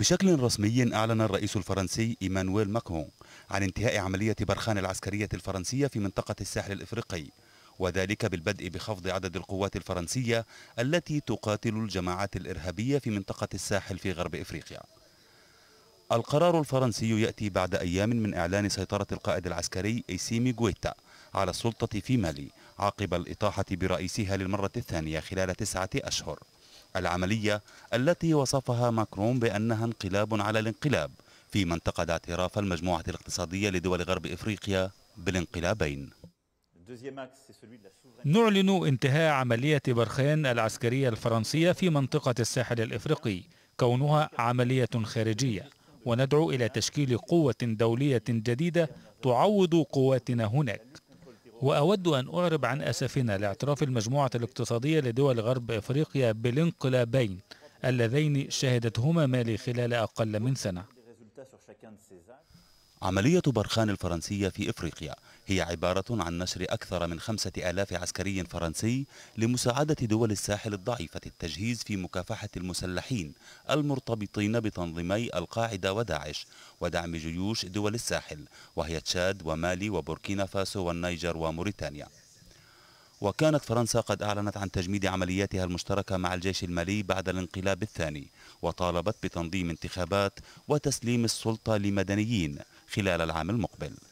بشكل رسمي أعلن الرئيس الفرنسي إيمانويل ماكرون عن انتهاء عملية برخان العسكرية الفرنسية في منطقة الساحل الإفريقي وذلك بالبدء بخفض عدد القوات الفرنسية التي تقاتل الجماعات الإرهابية في منطقة الساحل في غرب إفريقيا القرار الفرنسي يأتي بعد أيام من إعلان سيطرة القائد العسكري إيسيمي جويتا على السلطة في مالي عقب الإطاحة برئيسها للمرة الثانية خلال تسعة أشهر العملية التي وصفها ماكرون بأنها انقلاب على الانقلاب فيما انتقد اعتراف المجموعة الاقتصادية لدول غرب إفريقيا بالانقلابين نعلن انتهاء عملية برخان العسكرية الفرنسية في منطقة الساحل الإفريقي كونها عملية خارجية وندعو إلى تشكيل قوة دولية جديدة تعوض قواتنا هناك وأود أن أعرب عن أسفنا لاعتراف المجموعة الاقتصادية لدول غرب إفريقيا بالانقلابين اللذين شهدتهما مالي خلال أقل من سنة عملية برخان الفرنسية في إفريقيا هي عبارة عن نشر أكثر من خمسة آلاف عسكري فرنسي لمساعدة دول الساحل الضعيفة التجهيز في مكافحة المسلحين المرتبطين بتنظيمي القاعدة وداعش ودعم جيوش دول الساحل وهي تشاد ومالي وبوركينا فاسو والنيجر وموريتانيا وكانت فرنسا قد أعلنت عن تجميد عملياتها المشتركة مع الجيش المالي بعد الانقلاب الثاني وطالبت بتنظيم انتخابات وتسليم السلطة لمدنيين خلال العام المقبل